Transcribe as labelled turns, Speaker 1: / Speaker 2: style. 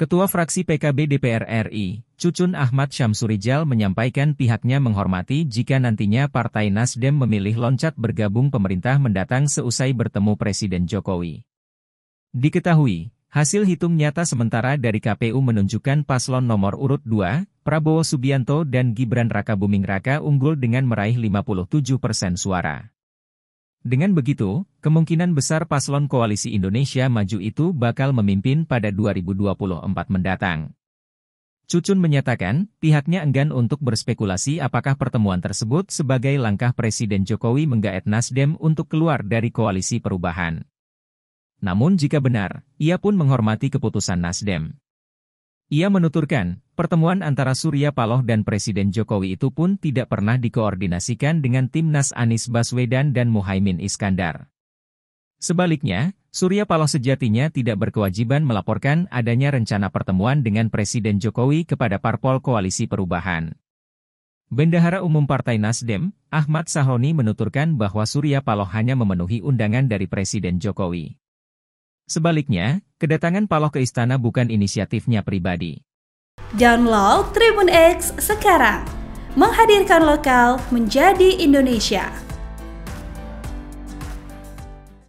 Speaker 1: Ketua Fraksi PKB DPR RI, Cucun Ahmad Syamsurijal menyampaikan pihaknya menghormati jika nantinya Partai Nasdem memilih loncat bergabung pemerintah mendatang seusai bertemu Presiden Jokowi. Diketahui, Hasil hitung nyata sementara dari KPU menunjukkan paslon nomor urut 2, Prabowo Subianto dan Gibran Raka Buming Raka unggul dengan meraih 57 persen suara. Dengan begitu, kemungkinan besar paslon koalisi Indonesia Maju itu bakal memimpin pada 2024 mendatang. Cucun menyatakan, pihaknya enggan untuk berspekulasi apakah pertemuan tersebut sebagai langkah Presiden Jokowi menggaet Nasdem untuk keluar dari koalisi perubahan. Namun jika benar, ia pun menghormati keputusan Nasdem. Ia menuturkan, pertemuan antara Surya Paloh dan Presiden Jokowi itu pun tidak pernah dikoordinasikan dengan timnas Anies Baswedan dan Muhaimin Iskandar. Sebaliknya, Surya Paloh sejatinya tidak berkewajiban melaporkan adanya rencana pertemuan dengan Presiden Jokowi kepada parpol koalisi perubahan. Bendahara Umum Partai Nasdem, Ahmad Sahoni menuturkan bahwa Surya Paloh hanya memenuhi undangan dari Presiden Jokowi. Sebaliknya, Kedatangan Paloh ke istana bukan inisiatifnya pribadi.
Speaker 2: Download Tribun X sekarang. Menghadirkan lokal menjadi Indonesia.